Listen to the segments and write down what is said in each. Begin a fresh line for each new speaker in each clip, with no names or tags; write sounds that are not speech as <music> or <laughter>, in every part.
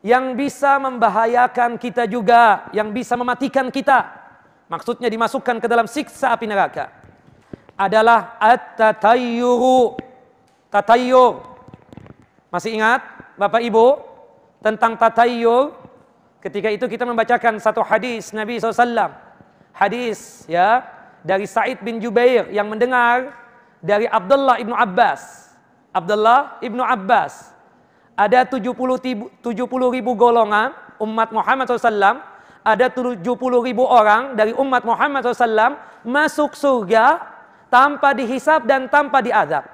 yang bisa membahayakan kita juga, yang bisa mematikan kita. Maksudnya dimasukkan ke dalam siksa api neraka adalah at-tatayyuru. Tatayyur. Masih ingat Bapak Ibu tentang tatayyur? Ketika itu kita membacakan satu hadis Nabi SAW. Hadis ya dari Said bin Jubair yang mendengar dari Abdullah ibnu Abbas. Abdullah ibnu Abbas ada 70 ribu, 70 ribu golongan umat Muhammad SAW, ada 70 ribu orang dari umat Muhammad SAW masuk surga tanpa dihisap dan tanpa diadab.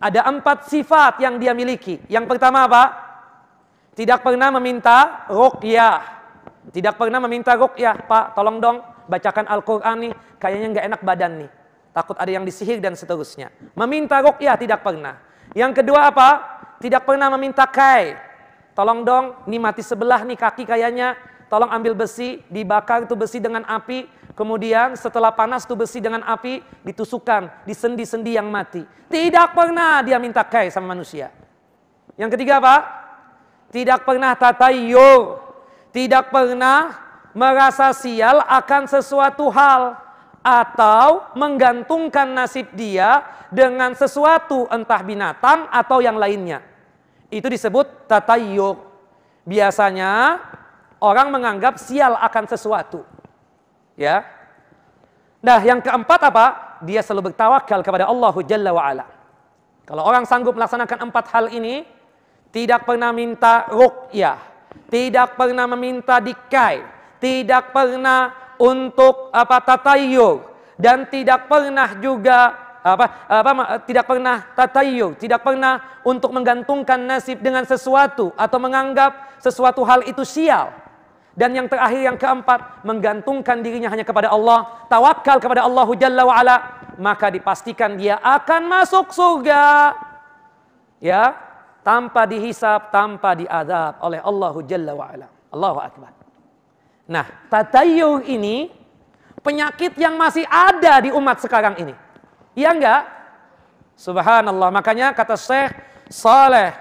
Ada empat sifat yang dia miliki. Yang pertama apa? Tidak pernah meminta ruqyah. Tidak pernah meminta ruqyah. Pak, tolong dong bacakan Al-Quran nih. Kayaknya nggak enak badan nih. Takut ada yang disihir dan seterusnya. Meminta ruqyah tidak pernah. Yang kedua apa? tidak pernah meminta kai. Tolong dong, ini mati sebelah nih kaki kayaknya. Tolong ambil besi, dibakar itu besi dengan api. Kemudian setelah panas itu besi dengan api ditusukkan di sendi-sendi yang mati. Tidak pernah dia minta kai sama manusia. Yang ketiga apa? Tidak pernah tatayur. Tidak pernah merasa sial akan sesuatu hal atau menggantungkan nasib dia dengan sesuatu entah binatang atau yang lainnya. Itu disebut tatayur. Biasanya orang menganggap sial akan sesuatu. Ya. Nah, yang keempat apa? Dia selalu bertawakal kepada Allah Jalla wa ala. Kalau orang sanggup melaksanakan empat hal ini, tidak pernah minta ruqyah, tidak pernah meminta dikai, tidak pernah untuk apa tatayur dan tidak pernah juga apa, apa tidak pernah tatayur, tidak pernah untuk menggantungkan nasib dengan sesuatu atau menganggap sesuatu hal itu sial. Dan yang terakhir yang keempat, menggantungkan dirinya hanya kepada Allah, tawakal kepada Allah Jalla wa ala, maka dipastikan dia akan masuk surga. Ya, tanpa dihisap, tanpa diadab oleh Allahu Jalla wa ala. Allahu akbar. Nah, tadayuh ini penyakit yang masih ada di umat sekarang ini. Iya enggak? Subhanallah. Makanya kata Syekh Saleh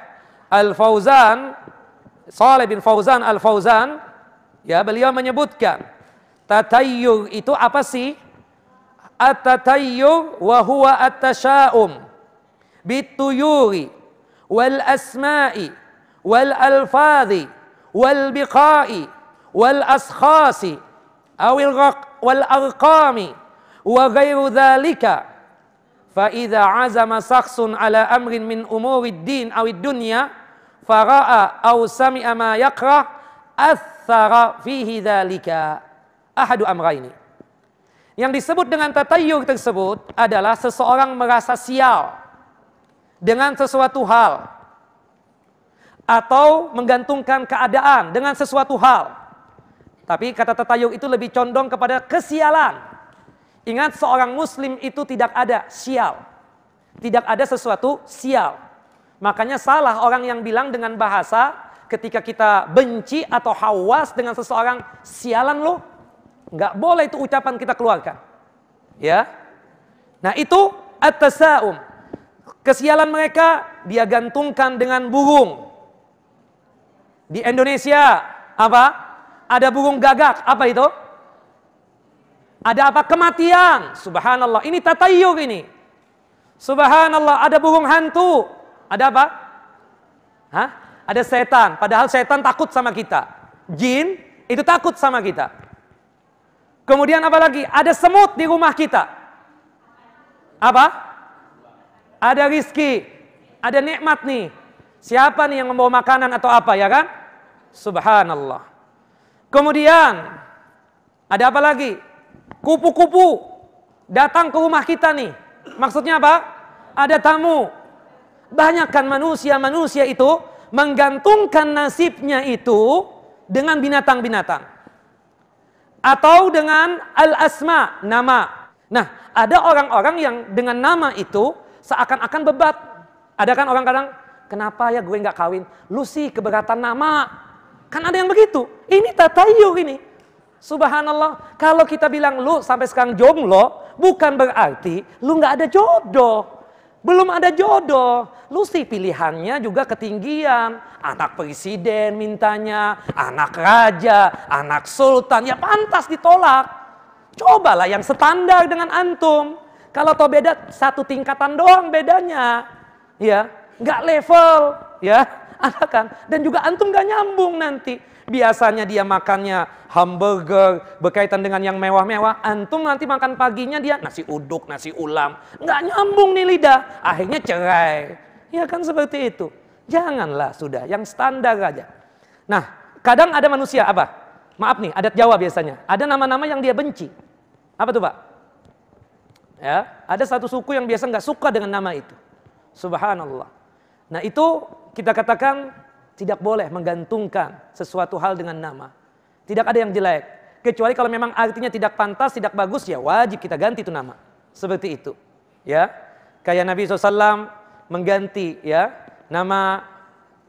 Al-Fauzan, Saleh bin Fauzan Al-Fauzan, ya beliau menyebutkan, tatayyur itu apa sih? At-tatayyur wa huwa at-tasya'um bituyuri wal asma'i wal alfazi wal biqa'i wal askhasi awil wal arqami wa ghairu dhalika fa idza azama shakhsun ala amrin min umuri ad din aw ad dunya fara'a aw sami'a ma yaqra athara fihi dhalika ahadu amraini yang disebut dengan tatayur tersebut adalah seseorang merasa sial dengan sesuatu hal atau menggantungkan keadaan dengan sesuatu hal tapi kata tetayung itu lebih condong kepada kesialan. Ingat seorang muslim itu tidak ada sial. Tidak ada sesuatu sial. Makanya salah orang yang bilang dengan bahasa ketika kita benci atau hawas dengan seseorang, sialan lo. Nggak boleh itu ucapan kita keluarkan. Ya. Nah itu at Kesialan mereka dia gantungkan dengan burung. Di Indonesia apa? ada burung gagak. Apa itu? Ada apa? Kematian. Subhanallah. Ini tatayur ini. Subhanallah. Ada burung hantu. Ada apa? Hah? Ada setan. Padahal setan takut sama kita. Jin itu takut sama kita. Kemudian apa lagi? Ada semut di rumah kita. Apa? Ada rizki. Ada nikmat nih. Siapa nih yang membawa makanan atau apa ya kan? Subhanallah. Kemudian ada apa lagi? Kupu-kupu datang ke rumah kita nih. Maksudnya apa? Ada tamu. Banyakkan manusia-manusia itu menggantungkan nasibnya itu dengan binatang-binatang atau dengan al-asma, nama. Nah, ada orang-orang yang dengan nama itu seakan-akan bebat. Ada kan orang kadang, kenapa ya gue nggak kawin? Lu sih keberatan nama. Kan ada yang begitu. Ini tatayu ini. Subhanallah, kalau kita bilang lu sampai sekarang jomblo, bukan berarti lu nggak ada jodoh. Belum ada jodoh. Lu sih pilihannya juga ketinggian. Anak presiden mintanya, anak raja, anak sultan. Ya pantas ditolak. Cobalah yang standar dengan antum. Kalau tau beda satu tingkatan doang bedanya. Ya, nggak level. Ya, ada kan? Dan juga antum gak nyambung nanti. Biasanya dia makannya hamburger berkaitan dengan yang mewah-mewah. Antum nanti makan paginya dia nasi uduk, nasi ulam. Nggak nyambung nih lidah. Akhirnya cerai. Ya kan seperti itu. Janganlah sudah, yang standar aja. Nah, kadang ada manusia apa? Maaf nih, adat Jawa biasanya. Ada nama-nama yang dia benci. Apa tuh Pak? Ya, ada satu suku yang biasa nggak suka dengan nama itu. Subhanallah. Nah itu kita katakan tidak boleh menggantungkan sesuatu hal dengan nama. Tidak ada yang jelek. Kecuali kalau memang artinya tidak pantas, tidak bagus, ya wajib kita ganti itu nama. Seperti itu. Ya, Kayak Nabi SAW mengganti ya nama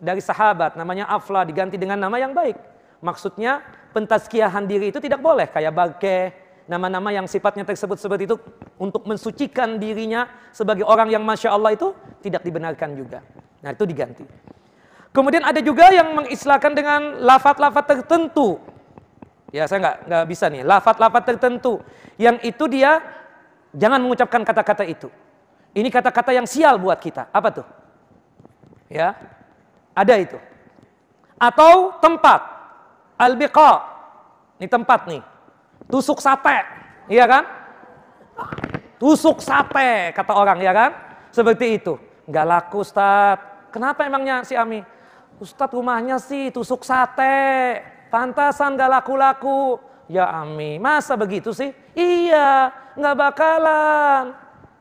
dari sahabat, namanya Afla, diganti dengan nama yang baik. Maksudnya pentaskiahan diri itu tidak boleh. Kayak bagai nama-nama yang sifatnya tersebut seperti itu untuk mensucikan dirinya sebagai orang yang Masya Allah itu tidak dibenarkan juga. Nah itu diganti. Kemudian ada juga yang mengislahkan dengan lafat-lafat tertentu. Ya saya nggak nggak bisa nih. Lafat-lafat tertentu yang itu dia jangan mengucapkan kata-kata itu. Ini kata-kata yang sial buat kita. Apa tuh? Ya, ada itu. Atau tempat albiqa. Ini tempat nih. Tusuk sate, iya kan? Tusuk sate kata orang ya kan? Seperti itu. Nggak laku Ustaz, Kenapa emangnya si Ami? Ustadz rumahnya sih tusuk sate. Pantasan gak laku-laku. Ya Ami, masa begitu sih? Iya, gak bakalan.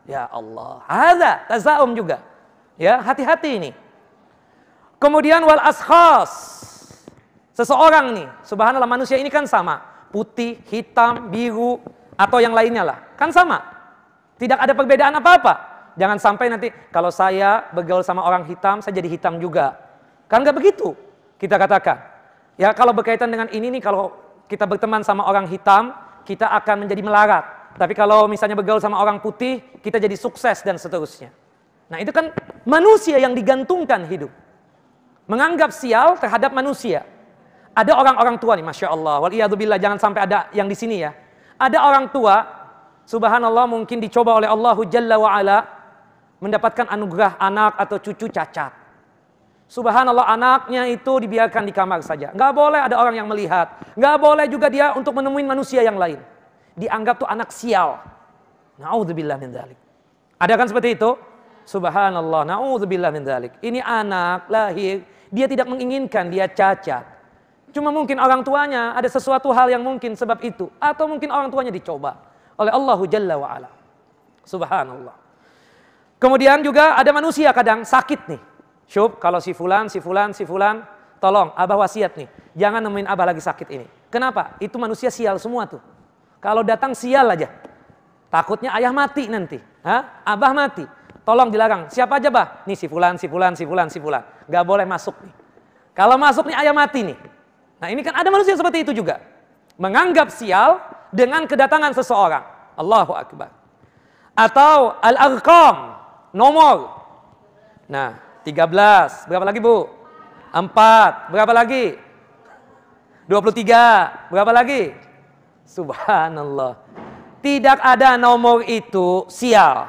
Ya Allah, ada tazaum juga. Ya, hati-hati ini. Kemudian wal ashas. Seseorang nih, subhanallah manusia ini kan sama. Putih, hitam, biru, atau yang lainnya lah. Kan sama. Tidak ada perbedaan apa-apa. Jangan sampai nanti kalau saya begaul sama orang hitam, saya jadi hitam juga. Kan nggak begitu kita katakan. Ya kalau berkaitan dengan ini nih, kalau kita berteman sama orang hitam, kita akan menjadi melarat. Tapi kalau misalnya begaul sama orang putih, kita jadi sukses dan seterusnya. Nah itu kan manusia yang digantungkan hidup. Menganggap sial terhadap manusia. Ada orang-orang tua nih, Masya Allah. Waliyahdubillah, jangan sampai ada yang di sini ya. Ada orang tua, subhanallah mungkin dicoba oleh Allah Jalla wa'ala mendapatkan anugerah anak atau cucu cacat. Subhanallah anaknya itu dibiarkan di kamar saja. Nggak boleh ada orang yang melihat. Nggak boleh juga dia untuk menemui manusia yang lain. Dianggap tuh anak sial. Na'udzubillah min dhalik. Ada kan seperti itu? Subhanallah, na'udzubillah min dhalik. Ini anak lahir, dia tidak menginginkan dia cacat. Cuma mungkin orang tuanya ada sesuatu hal yang mungkin sebab itu. Atau mungkin orang tuanya dicoba oleh Allah Jalla wa'ala. Subhanallah. Kemudian juga ada manusia kadang sakit nih. Syub, kalau si fulan, si fulan, si fulan, tolong abah wasiat nih. Jangan nemuin abah lagi sakit ini. Kenapa? Itu manusia sial semua tuh. Kalau datang sial aja. Takutnya ayah mati nanti. Hah? Abah mati. Tolong dilarang. Siapa aja bah? Nih si fulan, si fulan, si fulan, si fulan. Gak boleh masuk nih. Kalau masuk nih ayah mati nih. Nah ini kan ada manusia seperti itu juga. Menganggap sial dengan kedatangan seseorang. Allahu Akbar. Atau al-arqam nomor. Nah, 13. Berapa lagi, Bu? 4. Berapa lagi? 23. Berapa lagi? Subhanallah. Tidak ada nomor itu sial.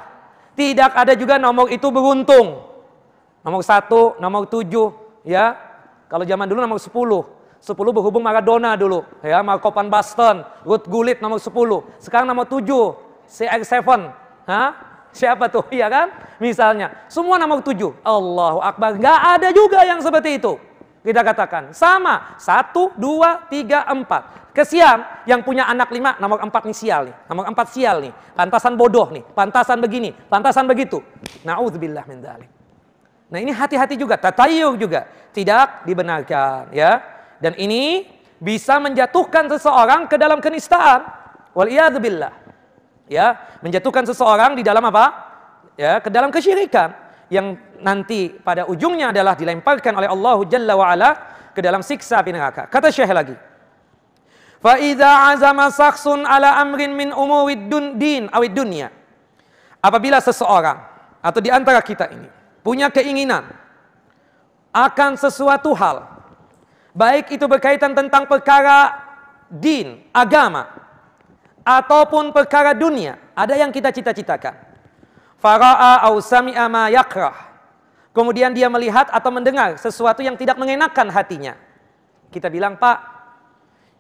Tidak ada juga nomor itu beruntung. Nomor 1, nomor 7, ya. Kalau zaman dulu nomor 10. 10 berhubung Maradona dulu, ya, Marco Van Basten, Ruth Gullit nomor 10. Sekarang nomor 7, CR7. Hah? Siapa tuh, <laughs> Iya kan? Misalnya, semua nama ketujuh. Allahu Akbar. gak ada juga yang seperti itu. Kita katakan, sama. Satu, dua, tiga, empat. kesiam yang punya anak lima, nama empat nih sial nih. Nomor empat sial nih. Pantasan bodoh nih. Pantasan begini, pantasan begitu. Na'udzubillah min dalik. Nah ini hati-hati juga, tatayuk juga. Tidak dibenarkan ya. Dan ini bisa menjatuhkan seseorang ke dalam kenistaan. Waliyadzubillah ya menjatuhkan seseorang di dalam apa ya ke dalam kesyirikan yang nanti pada ujungnya adalah dilemparkan oleh Allah Jalla wa ala ke dalam siksa api neraka kata Syekh lagi fa idza azama saksun ala amrin min umurid din awid dunya apabila seseorang atau di antara kita ini punya keinginan akan sesuatu hal baik itu berkaitan tentang perkara din agama ataupun perkara dunia, ada yang kita cita-citakan. Fara'a au sami'a ma yakrah. Kemudian dia melihat atau mendengar sesuatu yang tidak mengenakan hatinya. Kita bilang, Pak,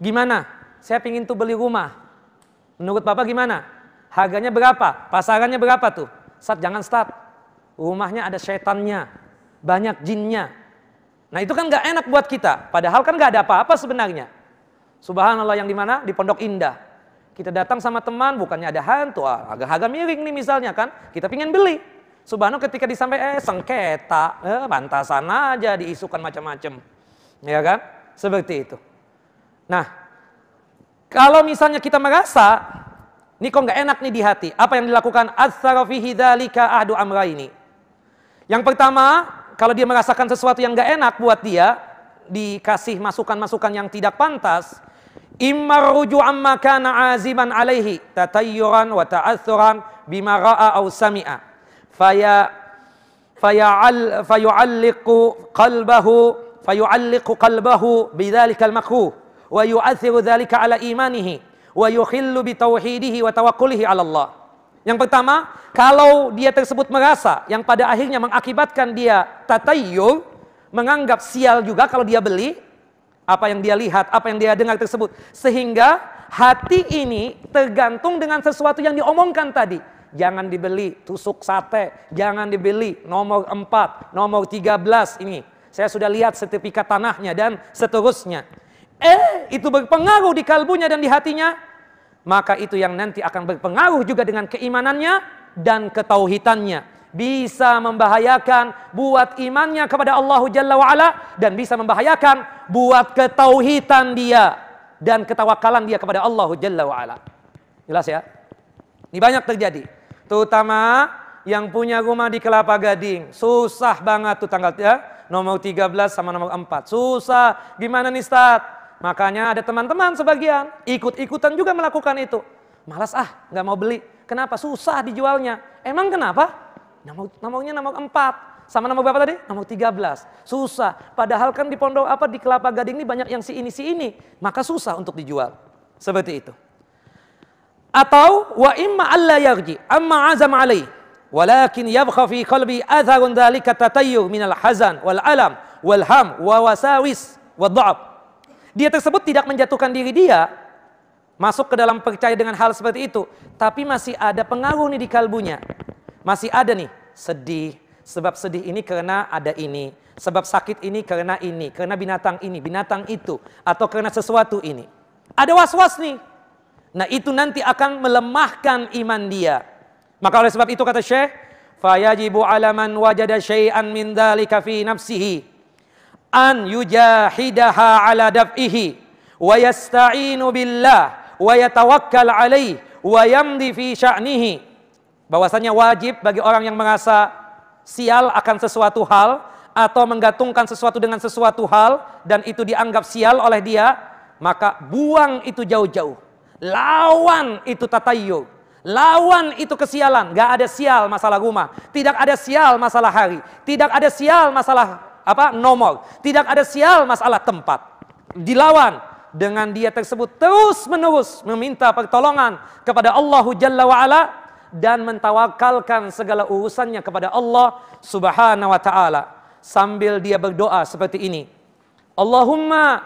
gimana? Saya ingin tuh beli rumah. Menurut Bapak gimana? Harganya berapa? Pasarannya berapa tuh? Sat, jangan start. Rumahnya ada setannya. Banyak jinnya. Nah itu kan gak enak buat kita. Padahal kan gak ada apa-apa sebenarnya. Subhanallah yang di mana? Di Pondok Indah. Kita datang sama teman, bukannya ada hantu, ah, agak-agak miring nih misalnya kan. Kita pingin beli. Subhanallah ketika disampaikan, eh sengketa, eh, bantasan aja diisukan macam-macam. Ya kan? Seperti itu. Nah, kalau misalnya kita merasa, ini kok nggak enak nih di hati, apa yang dilakukan? Azzarafihi adu amra ini Yang pertama, kalau dia merasakan sesuatu yang nggak enak buat dia, dikasih masukan-masukan yang tidak pantas, Imma ruju amma kana aziman alaihi tatayyuran wa ta'athuran bima ra'a aw sami'a. Faya fayal fayu'alliqu qalbahu fayu'alliqu qalbahu bidzalika al-makruh wa yu'athiru dzalika ala imanihi wa yukhillu bi tauhidihi wa tawakkulihi ala Allah. Yang pertama, kalau dia tersebut merasa yang pada akhirnya mengakibatkan dia tatayyul, menganggap sial juga kalau dia beli, apa yang dia lihat, apa yang dia dengar tersebut. Sehingga hati ini tergantung dengan sesuatu yang diomongkan tadi. Jangan dibeli tusuk sate, jangan dibeli nomor 4, nomor 13 ini. Saya sudah lihat sertifikat tanahnya dan seterusnya. Eh, itu berpengaruh di kalbunya dan di hatinya. Maka itu yang nanti akan berpengaruh juga dengan keimanannya dan ketauhitannya bisa membahayakan buat imannya kepada Allah Jalla wa'ala dan bisa membahayakan buat ketauhitan dia dan ketawakalan dia kepada Allah Jalla wa'ala jelas ya ini banyak terjadi terutama yang punya rumah di Kelapa Gading susah banget tuh tanggal ya nomor 13 sama nomor 4 susah gimana nih makanya ada teman-teman sebagian ikut-ikutan juga melakukan itu malas ah nggak mau beli kenapa susah dijualnya emang kenapa Nama, namanya nama empat. Sama nama berapa tadi? Nama 13. Susah. Padahal kan di pondok apa di Kelapa Gading ini banyak yang si ini si ini, maka susah untuk dijual. Seperti itu. Atau wa imma alla yarji amma azama alai walakin yabqa fi qalbi atharun dhalika tatayyur min al-hazan wal alam wal ham wa wasawis wa dha'ab. Dia tersebut tidak menjatuhkan diri dia masuk ke dalam percaya dengan hal seperti itu, tapi masih ada pengaruh nih di kalbunya. Masih ada nih sedih. Sebab sedih ini karena ada ini. Sebab sakit ini karena ini. Karena binatang ini, binatang itu. Atau karena sesuatu ini. Ada was-was nih. Nah itu nanti akan melemahkan iman dia. Maka oleh sebab itu kata Syekh, fayajibu alaman wajada syai'an min dzalika fi nafsihi an yujahidaha ala daf'ihi wa yasta'inu billah wa yatawakkal alaih wa yamdi fi sya'nihi Bahwasanya wajib bagi orang yang merasa sial akan sesuatu hal atau menggantungkan sesuatu dengan sesuatu hal dan itu dianggap sial oleh dia, maka buang itu jauh-jauh. Lawan itu tatayu. Lawan itu kesialan. Gak ada sial masalah rumah. Tidak ada sial masalah hari. Tidak ada sial masalah apa nomor. Tidak ada sial masalah tempat. Dilawan dengan dia tersebut terus menerus meminta pertolongan kepada Allahu Jalla wa'ala dan mentawakalkan segala urusannya kepada Allah Subhanahu wa taala sambil dia berdoa seperti ini. Allahumma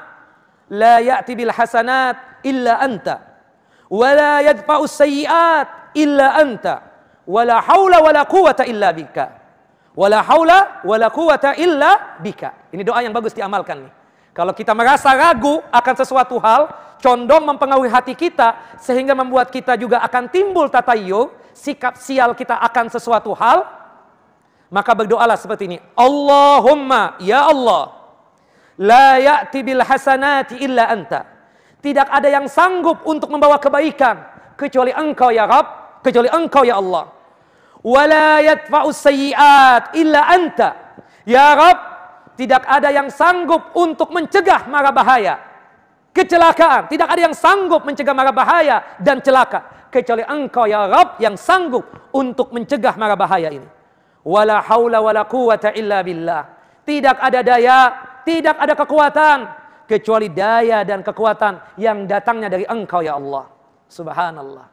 la ya'ti bil hasanat illa anta wa la yadfa'u sayyi'at illa anta wa la haula wa la quwata illa bika wa la haula wa la quwata illa bika. Ini doa yang bagus diamalkan nih. Kalau kita merasa ragu akan sesuatu hal, condong mempengaruhi hati kita sehingga membuat kita juga akan timbul tatayu sikap sial kita akan sesuatu hal, maka berdoalah seperti ini. Allahumma ya Allah, la ya'ti bil hasanati illa anta. Tidak ada yang sanggup untuk membawa kebaikan kecuali Engkau ya Rabb, kecuali Engkau ya Allah. Wa la yadfa'u sayyi'at illa anta. Ya Rabb, tidak ada yang sanggup untuk mencegah mara bahaya kecelakaan. Tidak ada yang sanggup mencegah mara bahaya dan celaka kecuali Engkau ya Rabb yang sanggup untuk mencegah mara bahaya ini. Wala hawla wala quwata illa billah. Tidak ada daya, tidak ada kekuatan kecuali daya dan kekuatan yang datangnya dari Engkau ya Allah. Subhanallah.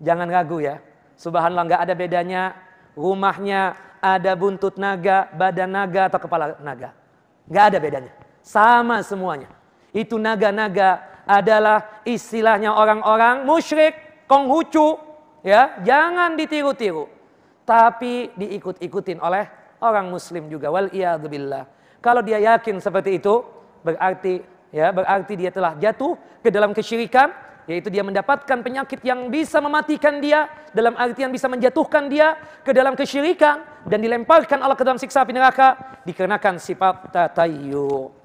Jangan ragu ya. Subhanallah nggak ada bedanya rumahnya ada buntut naga, badan naga atau kepala naga. Nggak ada bedanya. Sama semuanya. Itu naga-naga adalah istilahnya orang-orang musyrik, konghucu, ya, jangan ditiru-tiru. Tapi diikut-ikutin oleh orang muslim juga wal billah. Kalau dia yakin seperti itu, berarti ya, berarti dia telah jatuh ke dalam kesyirikan, yaitu dia mendapatkan penyakit yang bisa mematikan dia dalam artian bisa menjatuhkan dia ke dalam kesyirikan dan dilemparkan Allah ke dalam siksa api neraka dikarenakan sifat tatayyur.